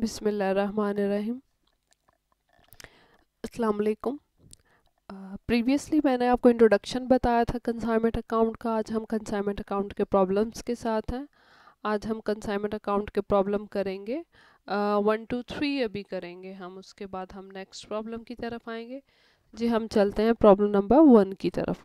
बिसमीम् अल्लाम प्रीवियसली मैंने आपको इंट्रोडक्शन बताया था कंसाइनमेंट अकाउंट का आज हम कंसाइनमेंट अकाउंट के प्रॉब्लम्स के साथ हैं आज हम कंसाइनमेंट अकाउंट के प्रॉब्लम करेंगे वन टू थ्री अभी करेंगे हम उसके बाद हम नेक्स्ट प्रॉब्लम की तरफ आएंगे जी हम चलते हैं प्रॉब्लम नंबर वन की तरफ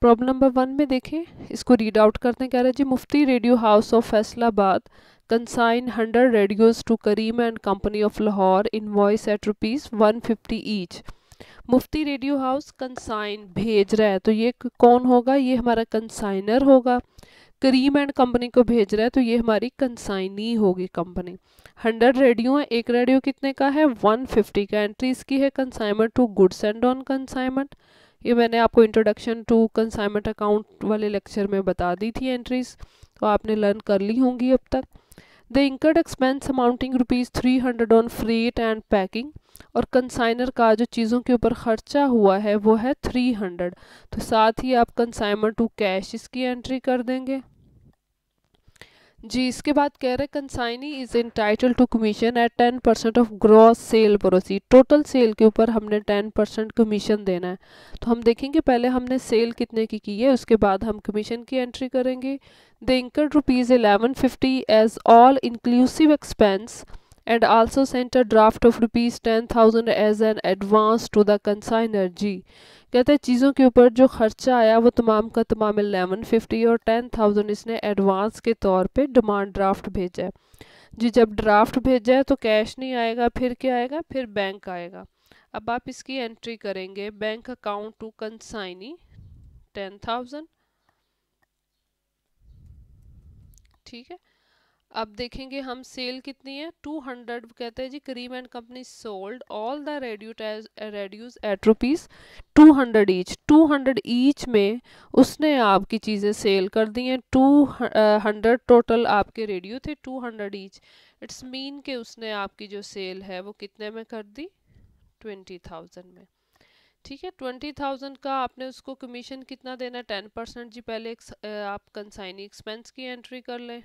प्रॉब्लम नंबर वन में देखें इसको रीड आउट करते हैं कह रहे हैं जी Mufti radio house of Faisalabad consign hundred radios to Karim and company of Lahore invoice at rupees one fifty each Mufti radio house consign भेज रहा है तो ये कौन होगा ये हमारा कंसाइनर होगा करीम एंड कंपनी को भेज रहा है तो ये हमारी कंसाइनी होगी कंपनी हंड्रेड रेडियो है एक रेडियो कितने का है वन फिफ्टी का एंट्री इसकी है consignment to goods and on consignment ये मैंने आपको इंट्रोडक्शन टू कंसाइनमेंट अकाउंट वाले लेक्चर में बता दी थी एंट्रीज तो आपने लर्न कर ली होंगी अब तक the incurred expense amounting rupees three hundred on freight and packing और कंसाइनर का जो चीज़ों के ऊपर ख़र्चा हुआ है वो है थ्री हंड्रेड तो साथ ही आप कंसाइनमेंट टू कैश इसकी एंट्री कर देंगे जी इसके बाद कह रहे consignee is entitled to commission at ten percent of gross sale proceed total sale के ऊपर हमने टेन परसेंट कमीशन देना है तो हम देखेंगे पहले हमने सेल कितने की की है उसके बाद हम कमीशन की एंट्री करेंगे the incurred rupees eleven fifty as all inclusive expense and also sent a draft of rupees ten thousand as an advance to the consignor जी कहते हैं चीज़ों के ऊपर जो खर्चा आया वो तमाम का तमाम एलेवन फिफ्टी और टेन थाउजेंड इसने एडवांस के तौर पे डिमांड ड्राफ्ट भेजा है जी जब ड्राफ्ट भेजा है तो कैश नहीं आएगा फिर क्या आएगा फिर बैंक आएगा अब आप इसकी एंट्री करेंगे bank account to consignee ten thousand ठीक है अब देखेंगे हम सेल कितनी है 200 कहते हैं जी Karim and company sold all the radio radios at rupees two hundred each two hundred each में उसने आपकी चीज़ें सेल कर दी हैं टू हंड्रेड टोटल आपके रेडियो थे two hundred each it's mean के उसने आपकी जो सेल है वो कितने में कर दी ट्वेंटी थाउजेंड में ठीक है ट्वेंटी थाउजेंड का आपने उसको कमीशन कितना देना टेन परसेंट जी पहले uh, आप कंसाइनी एक्सपेंस की एंट्री कर लें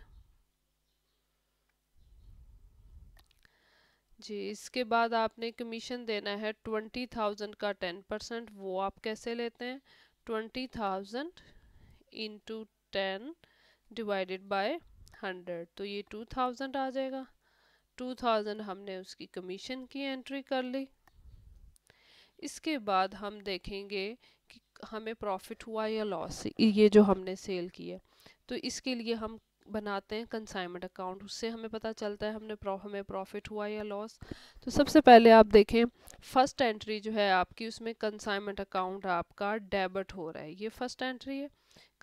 जी इसके बाद आपने कमीशन देना है ट्वेंटी थाउजेंड का टेन परसेंट वो आप कैसे लेते हैं twenty thousand into ten divided by hundred तो ये टू थाउजेंड आ जाएगा टू थाउजेंड हमने उसकी कमीशन की एंट्री कर ली इसके बाद हम देखेंगे कि हमें प्रॉफिट हुआ या लॉस ये जो हमने सेल किया तो इसके लिए हम बनाते हैं कंसाइनमेंट अकाउंट उससे हमें पता चलता है हमने प्रॉ, हमें प्रॉफिट हुआ या लॉस तो सबसे पहले आप देखें फर्स्ट एंट्री जो है आपकी उसमें कंसाइनमेंट अकाउंट आपका डेबिट हो रहा है ये फर्स्ट एंट्री है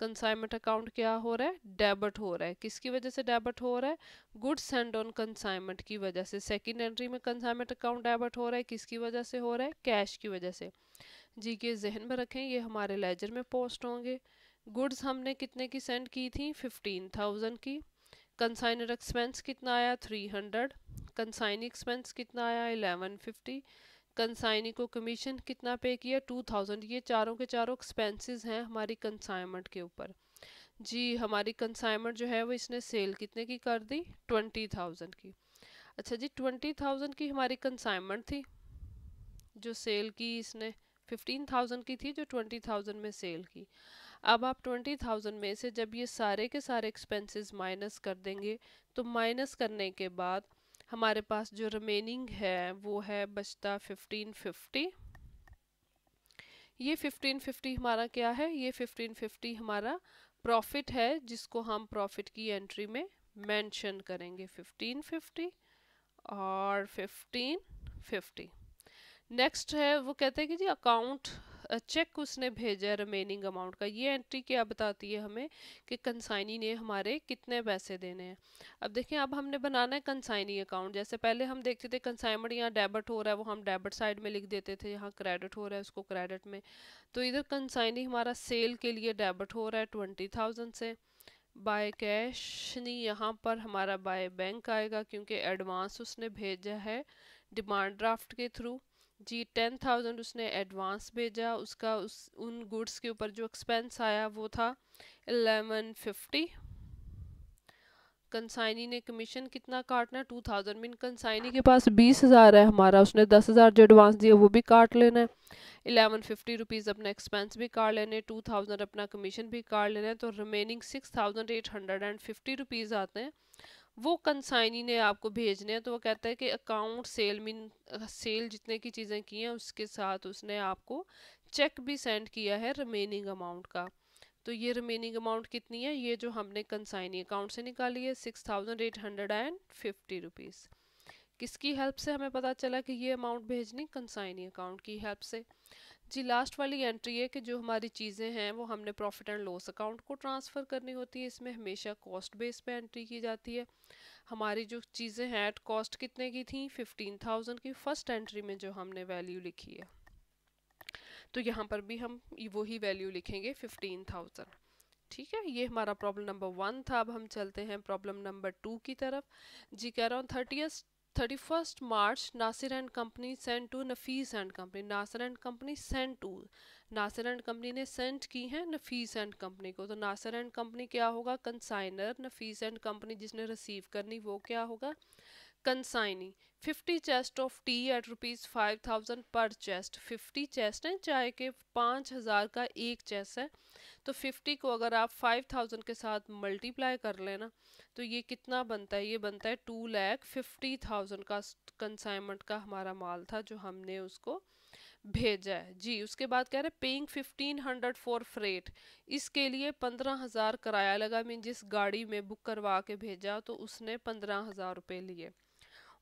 कंसाइनमेंट अकाउंट क्या हो रहा है डेबिट हो रहा है किसकी वजह से डेबिट हो रहा है गुड्स एंड ऑन कंसाइनमेंट की वजह से सेकेंड एंट्री में कंसाइनमेंट अकाउंट डेबिट हो रहा है किसकी वजह से हो रहा है कैश की वजह से जी के जहन में रखें ये हमारे लेजर में पोस्ट होंगे गुड्स हमने कितने की सेंड की थी फिफ्टीन थाउजेंड की कंसाइनर एक्सपेंस कितना आया थ्री हंड्रेड कंसाइन एक्सपेंस कितना आया एलेवन फिफ्टी कंसाइनी को कमीशन कितना पे किया टू थाउजेंड ये चारों के चारों एक्सपेंसेस हैं हमारी कंसाइनमेंट के ऊपर जी हमारी कंसाइनमेंट जो है वो इसने सेल कितने की कर दी ट्वेंटी थाउजेंड की अच्छा जी ट्वेंटी थाउजेंड की हमारी कंसाइनमेंट थी जो सेल की इसने फिफ्टीन थाउजेंड की थी जो ट्वेंटी थाउजेंड में सेल की अब आप ट्वेंटी थाउजेंड में से जब ये सारे के सारे एक्सपेंसेस माइनस कर देंगे तो माइनस करने के बाद हमारे पास जो रिमेनिंग है वो है बचता फिफ्टीन फिफ्टी ये फिफ्टीन फिफ्टी हमारा क्या है ये फिफ्टीन फिफ्टी हमारा प्रॉफिट है जिसको हम प्रॉफिट की एंट्री में मेंशन करेंगे फिफ्टीन फिफ्टी और फिफ्टीन फिफ्टी नेक्स्ट है वो कहते हैं कि जी अकाउंट चेक उसने भेजा है रिमेनिंग अमाउंट का ये एंट्री क्या बताती है हमें कि कंसाइनी ने हमारे कितने पैसे देने हैं अब देखें अब हमने बनाना है कंसाइनी अकाउंट जैसे पहले हम देखते थे कंसाइनमेंट यहाँ डेबिट हो रहा है वो हम डेबिट साइड में लिख देते थे यहाँ क्रेडिट हो रहा है उसको क्रेडिट में तो इधर कंसाइनी हमारा सेल के लिए डेबिट हो रहा है ट्वेंटी थाउजेंड से बाय कैश नहीं यहाँ पर हमारा बाय बैंक आएगा क्योंकि एडवांस उसने भेजा है डिमांड ड्राफ्ट के थ्रू जी टेन थाउजेंड उसने एडवांस भेजा उसका उस उन गुड्स के ऊपर जो एक्सपेंस आया वो था एलेवन फिफ्टी कंसाइनी ने कमीशन कितना काटना टू थाउजेंड मीन कंसाइनी के पास बीस हज़ार है हमारा उसने दस हज़ार जो एडवांस दिया वो भी काट लेना है एलेवन फिफ्टी रुपीज़ अपना एक्सपेंस भी काट लेने टू थाउजेंड अपना कमीशन भी काट लेना है तो remaining six thousand eight hundred and fifty rupees आते हैं वो कंसाइनी ने आपको भेजने हैं तो वो कहता है कि अकाउंट सेल मीन सेल जितने की चीज़ें की हैं उसके साथ उसने आपको चेक भी सेंड किया है रिमेनिंग अमाउंट का तो ये रिमेनिंग अमाउंट कितनी है ये जो हमने कंसाइनी अकाउंट से निकाली है six thousand eight hundred and fifty rupees किसकी हेल्प से हमें पता चला कि ये अमाउंट भेजनी कंसाइनी अकाउंट की हेल्प से जी लास्ट वाली एंट्री है कि जो हमारी चीज़ें हैं वो हमने प्रॉफिट एंड लॉस अकाउंट को ट्रांसफ़र करनी होती है इसमें हमेशा कॉस्ट बेस पे एंट्री की जाती है हमारी जो चीज़ें हैं एट कॉस्ट कितने की थी फिफ्टीन थाउजेंड की फ़र्स्ट एंट्री में जो हमने वैल्यू लिखी है तो यहाँ पर भी हम वही वैल्यू लिखेंगे फिफ्टीन थाउजेंड ठीक है ये हमारा प्रॉब्लम नंबर वन था अब हम चलते हैं प्रॉब्लम नंबर टू की तरफ जी कह रहा हूँ thirtieth thirty first March Nasir and company send to Nafees and company Nasir and company send to Nasir and company ने सेंड की है नफीस एंड कंपनी को तो नासिर एंड कंपनी क्या होगा कंसाइनर नफीस एंड कंपनी जिसने रिसीव करनी वो क्या होगा consignee fifty chests of tea at rupees five thousand पर चेस्ट फिफ्टी चेस्ट हैं चाय के पाँच हज़ार का एक चेस्ट है तो फिफ्टी को अगर आप फाइव थाउजेंड के साथ मल्टीप्लाई कर लेना तो ये कितना बनता है ये बनता है टू लैख फिफ्टी थाउजेंड का कंसाइनमेंट का हमारा माल था जो हमने उसको भेजा है जी उसके बाद कह रहे हैं paying fifteen hundred for freight इसके लिए पंद्रह हज़ार किराया लगा मीन जिस गाड़ी में बुक करवा के भेजा तो उसने पंद्रह हज़ार रुपये लिए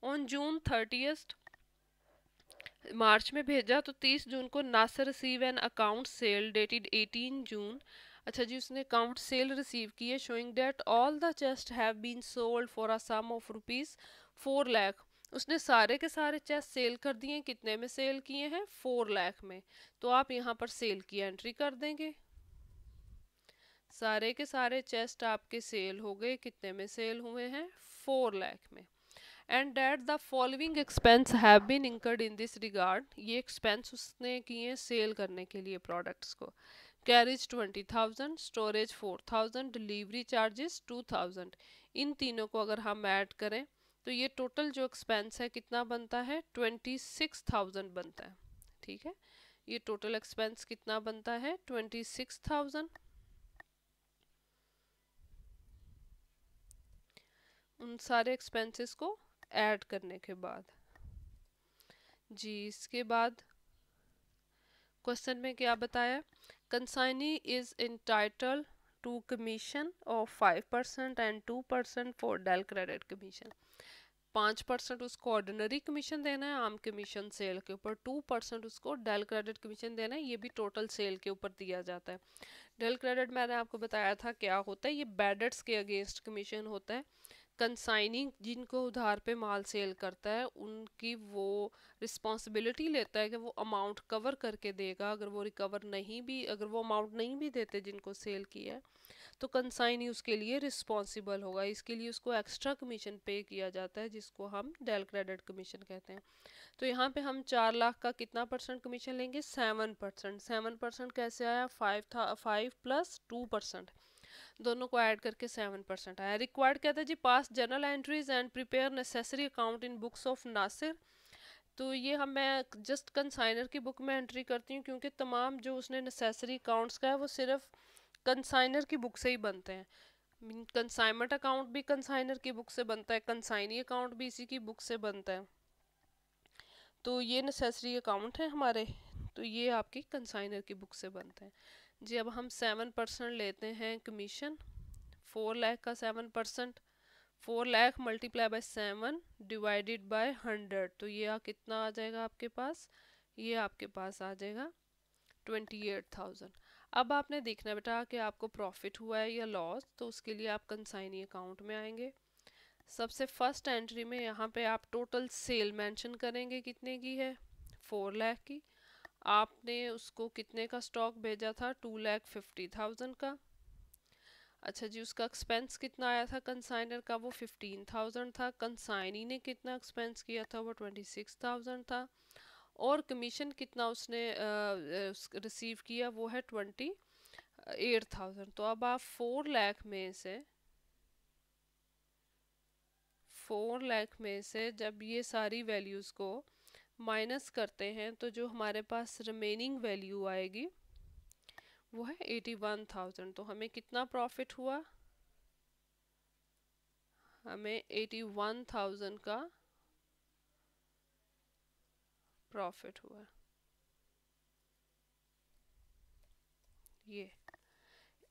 ऑन जून थर्टीस्ट मार्च में भेजा तो 30 जून को Nasir receive an account sale dated 18 June अच्छा जी उसने अकाउंट सेल रिसीव की है showing that all the chests have been sold for a sum of rupees four lakh उसने सारे के सारे चेस्ट सेल कर दिए कितने में सेल किए हैं फोर लाख में तो आप यहाँ पर सेल की एंट्री कर देंगे सारे के सारे चेस्ट आपके सेल हो गए कितने में सेल हुए हैं फोर लैख में and that the following expense have been incurred in this regard ये एक्सपेंस उसने किए सेल करने के लिए प्रोडक्ट्स को carriage twenty thousand storage four thousand delivery charges two thousand इन तीनों को अगर हम ऐड करें तो ये टोटल जो एक्सपेंस है कितना बनता है ट्वेंटी सिक्स थाउजेंड बनता है ठीक है ये टोटल एक्सपेंस कितना बनता है ट्वेंटी सिक्स थाउजेंड उन सारे एक्सपेंसेस को ऐड करने के बाद जी इसके बाद क्वेश्चन में क्या बताया consignee is entitled to commission of five percent and two percent for del credit commission पाँच परसेंट उसको ऑर्डिनरी कमीशन देना है आम कमीशन सेल के ऊपर टू परसेंट उसको डेल क्रेडिट कमीशन देना है ये भी टोटल सेल के ऊपर दिया जाता है डेल क्रेडिट मैंने आपको बताया था क्या होता है ये बैडर्स के अगेंस्ट कमीशन होता है कंसाइनिंग जिनको उधार पे माल सेल करता है उनकी वो रिस्पॉन्सिबिलिटी लेता है कि वो अमाउंट कवर करके देगा अगर वो रिकवर नहीं भी अगर वो अमाउंट नहीं भी देते जिनको सेल किया है तो कंसाइनी उसके लिए रिस्पॉन्सिबल होगा इसके लिए उसको एक्स्ट्रा कमीशन पे किया जाता है जिसको हम डेल क्रेडिट कमीशन कहते हैं तो यहाँ पे हम चार लाख का कितना परसेंट कमीशन लेंगे सेवन परसेंट सेवन परसेंट कैसे आया फाइव था फाइव प्लस टू परसेंट दोनों को ऐड करके सेवन परसेंट आया रिक्वायर्ड कहता है जी pass journal entries and prepare necessary account in books of Nasir तो ये हम मैं जस्ट कंसाइनर की बुक में एंट्री करती हूँ क्योंकि तमाम जो उसने नेसेसरी अकाउंट्स का है वो सिर्फ कंसाइनर की बुक से ही बनते हैं कंसाइनमेंट अकाउंट भी कंसाइनर की बुक से बनता है कंसाइनी अकाउंट भी इसी की बुक से बनता है तो ये नेसेसरी अकाउंट है हमारे तो ये आपकी कंसाइनर की बुक से बनते हैं जी अब हम सेवन परसेंट लेते हैं कमीशन फोर लाख का seven percent four lakh multiply by seven divided by hundred तो ये आ कितना आ जाएगा आपके पास ये आपके पास आ जाएगा ट्वेंटी एट थाउजेंड अब आपने देखना बेटा कि आपको प्रॉफिट हुआ है या लॉस तो उसके लिए आप कंसाइनी अकाउंट में आएंगे सबसे फर्स्ट एंट्री में यहाँ पे आप टोटल सेल मेंशन करेंगे कितने की है फोर लाख की आपने उसको कितने का स्टॉक भेजा था टू लैख फिफ्टी थाउजेंड का अच्छा जी उसका एक्सपेंस कितना आया था कंसाइनर का वो फिफ्टीन थाउजेंड था कंसाइनी ने कितना एक्सपेंस किया था वो ट्वेंटी सिक्स थाउजेंड था और कमीशन कितना उसने रिसीव किया वो है ट्वेंटी एट थाउजेंड तो अब आप फोर लैख में से फोर लैख में से जब ये सारी वैल्यूज़ को माइनस करते हैं तो जो हमारे पास रिमेनिंग वैल्यू आएगी वो है एटी वन थाउजेंड तो हमें कितना प्रॉफिट हुआ हमें एटी वन थाउजेंड का प्रॉफिट हुआ ये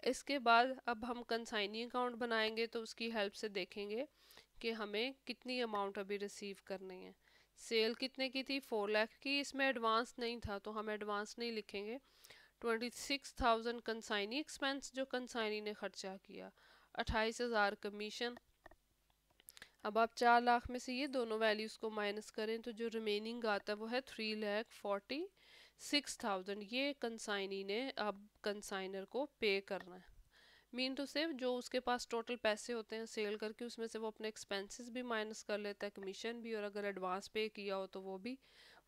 इसके बाद अब हम कंसाइनी अकाउंट बनाएंगे तो उसकी हेल्प से देखेंगे कि हमें कितनी अमाउंट अभी रिसीव करनी है सेल कितने की थी फोर लाख की इसमें एडवांस नहीं था तो हम एडवांस नहीं लिखेंगे twenty six thousand consignee expense जो कंसाइनी ने खर्चा किया अट्ठाईस हज़ार कमीशन अब आप चार लाख में से ये दोनों वैल्यूज़ को माइनस करें तो जो रिमेनिंग आता है वो है three lakh forty six thousand ये कंसाइनी ने अब कंसाइनर को पे करना है मीन टू सेव जो उसके पास टोटल पैसे होते हैं सेल करके उसमें से वो अपने एक्सपेंसेस भी माइनस कर लेता है कमीशन भी और अगर एडवांस पे किया हो तो वो भी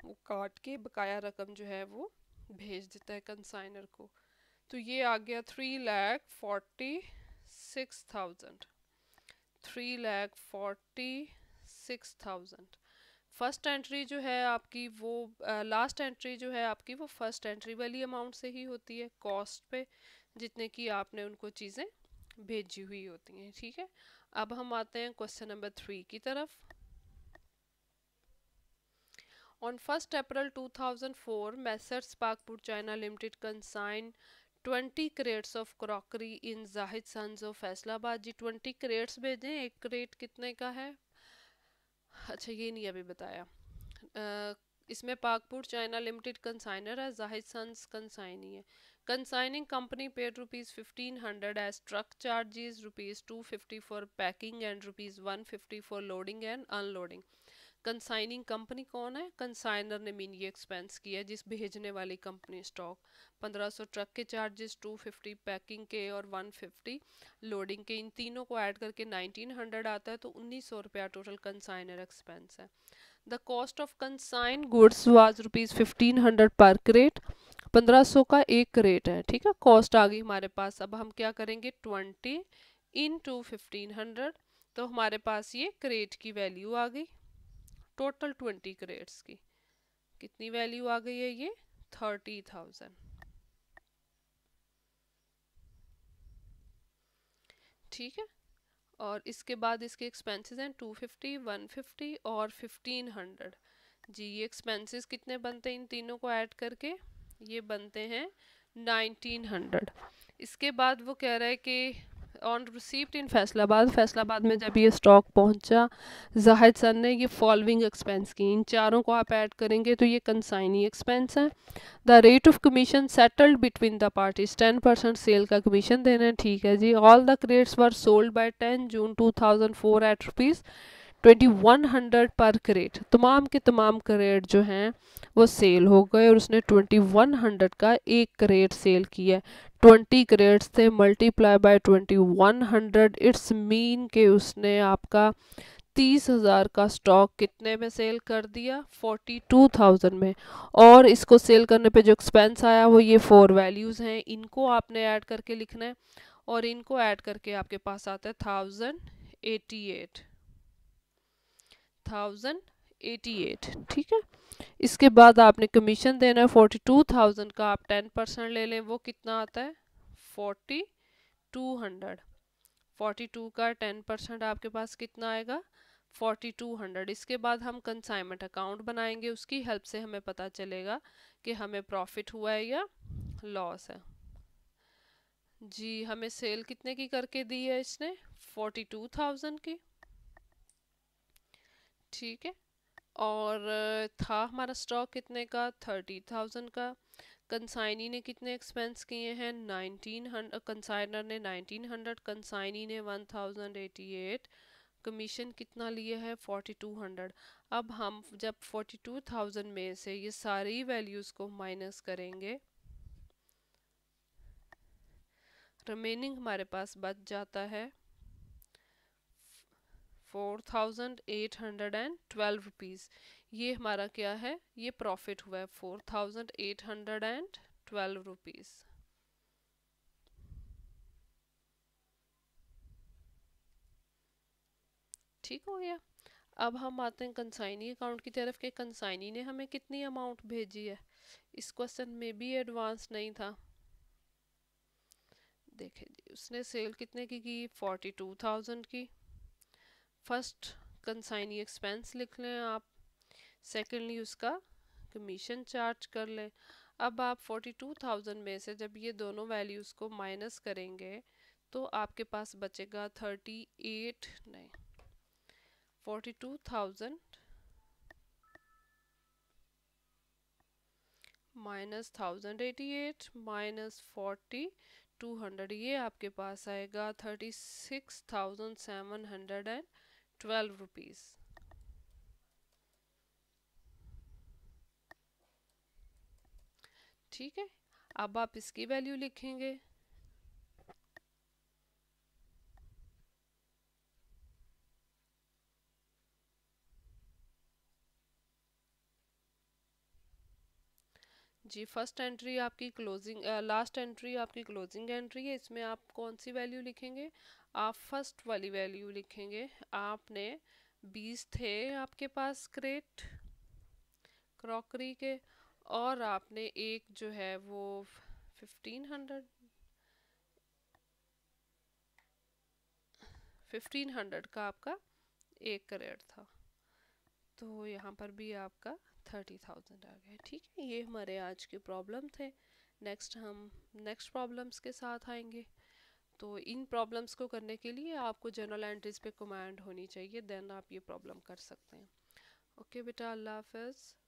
वो काट के बकाया रकम जो है वो भेज देता है कंसाइनर को तो ये आ गया three lakh forty six thousand three lakh forty six thousand first entry जो है आपकी वो लास्ट uh, एंट्री जो है आपकी वो फर्स्ट एंट्री वाली अमाउंट से ही होती है कॉस्ट पे जितने की आपने उनको चीज़ें भेजी हुई होती हैं ठीक है अब हम आते हैं क्वेश्चन नंबर थ्री की तरफ on first April 2004 Messrs Pakpur china limited consign 20 crates of crockery in Zahid sons of Faisalabad जी 20 क्रेट्स भेजें एक क्रेट कितने का है अच्छा ये नहीं अभी बताया आ, इसमें पाकपुर चाइना लिमिटेड कंसाइनर है जाहिद सन्स कंसाइनी है consigning company paid rupees fifteen hundred as truck charges rupees two fifty for packing and rupees one fifty for loading and unloading consigning company कौन है कंसाइनर ने मीन ये expense किया जिस भेजने वाली कंपनी स्टॉक पंद्रह सौ ट्रक के चार्जेस टू फिफ्टी पैकिंग के और वन फिफ्टी लोडिंग के इन तीनों को ऐड करके नाइनटीन हंड्रेड आता है तो उन्नीस सौ रुपया टोटल कंसाइनर एक्सपेंस है the cost of consign goods was rupees fifteen hundred per crate पंद्रह सौ का एक रेट है ठीक है कॉस्ट आ गई हमारे पास अब हम क्या करेंगे twenty into fifteen hundred तो हमारे पास ये क्रेट की वैल्यू आ गई टोटल ट्वेंटी क्रेट्स की कितनी वैल्यू आ गई है ये थर्टी थाउजेंड ठीक है और इसके बाद इसके एक्सपेंसेस हैं टू फिफ्टी वन फिफ्टी और फिफ्टीन हंड्रेड जी ये एक्सपेंसेस कितने बनते हैं इन तीनों को ऐड करके ये बनते हैं 1900 इसके बाद वो कह रहा है कि on received in Faisalabad Faisalabad में जब ये स्टॉक पहुंचा जाहिद सर ने ये फॉलोइंग एक्सपेंस की इन चारों को आप ऐड करेंगे तो ये कंसाइनी एक्सपेंस है the rate of commission settled between the parties ten percent sale का कमीशन देना ठीक है जी all the crates were sold by ten June two thousand four at rupees 2100 per crate तमाम के तमाम करेट जो हैं वो सेल हो गए और उसने 2100 का एक करेट सेल किया 20 करेट थे मल्टीप्लाई बाय 2100 इट्स मीन के उसने आपका तीस हज़ार का स्टॉक कितने में सेल कर दिया फोर्टी टू थाउजेंड में और इसको सेल करने पे जो एक्सपेंस आया वो ये फोर वैल्यूज़ हैं इनको आपने ऐड करके लिखना है और इनको ऐड करके आपके पास आता है thousand eighty eight thousand eighty eight ठीक है इसके बाद आपने कमीशन देना है फोर्टी टू थाउजेंड का आप टेन परसेंट ले लें वो कितना आता है forty two hundred forty two का टेन परसेंट आपके पास कितना आएगा फोर्टी टू हंड्रेड इसके बाद हम कंसाइनमेंट अकाउंट बनाएंगे उसकी हेल्प से हमें पता चलेगा कि हमें प्रॉफिट हुआ है या लॉस है जी हमें सेल कितने की करके दी है इसने 42,000 टू थाउजेंड की ठीक है और था हमारा स्टॉक कितने का थर्टी थाउजेंड का कंसाइनी ने कितने एक्सपेंस किए हैं नाइनटीन हंड्रेड कंसाइनर ने नाइनटीन हंड्रेड कंसाइनी ने one thousand eighty eight commission कितना लिया है फोर्टी टू हंड्रेड अब हम जब फोर्टी टू थाउजेंड में से ये सारी वैल्यूज़ को माइनस करेंगे रिमेनिंग हमारे पास बच जाता है four thousand eight hundred and twelve rupees ये हमारा क्या है ये प्रॉफिट हुआ है four thousand eight hundred and twelve rupees ठीक हो गया अब हम आते हैं कंसाइनी अकाउंट की तरफ के कंसाइनी ने हमें कितनी अमाउंट भेजी है इस क्वेश्चन में भी एडवांस नहीं था देखे जी उसने सेल कितने की की फोर्टी टू थाउजेंड की फर्स्ट कंसाइनी एक्सपेंस लिख लें आप सेकेंडली उसका कमीशन चार्ज कर लें अब आप फोर्टी टू थाउजेंड में से जब ये दोनों वैल्यूज़ को माइनस करेंगे तो आपके पास बचेगा थर्टी एट नहीं forty two thousand minus thousand eighty eight minus forty two hundred ये आपके पास आएगा thirty six thousand seven hundred and twelve rupees ठीक है अब आप इसकी वैल्यू लिखेंगे जी फर्स्ट एंट्री आपकी क्लोजिंग लास्ट एंट्री आपकी क्लोजिंग एंट्री है इसमें आप कौन सी वैल्यू लिखेंगे आप फर्स्ट वाली वैल्यू लिखेंगे आपने बीस थे आपके पास क्रेट क्रॉकरी के और आपने एक जो है वो फिफ्टीन हंड्रेड फिफ्टीन हंड्रेड का आपका एक करेट था तो यहाँ पर भी आपका थर्टी थाउजेंड आ गया ठीक है ये हमारे आज के प्रॉब्लम थे नेक्स्ट हम नेक्स्ट प्रॉब्लम्स के साथ आएंगे तो इन प्रॉब्लम्स को करने के लिए आपको जनरल एंट्रीज पे कमांड होनी चाहिए देन आप ये प्रॉब्लम कर सकते हैं ओके बेटा अल्लाह हाफ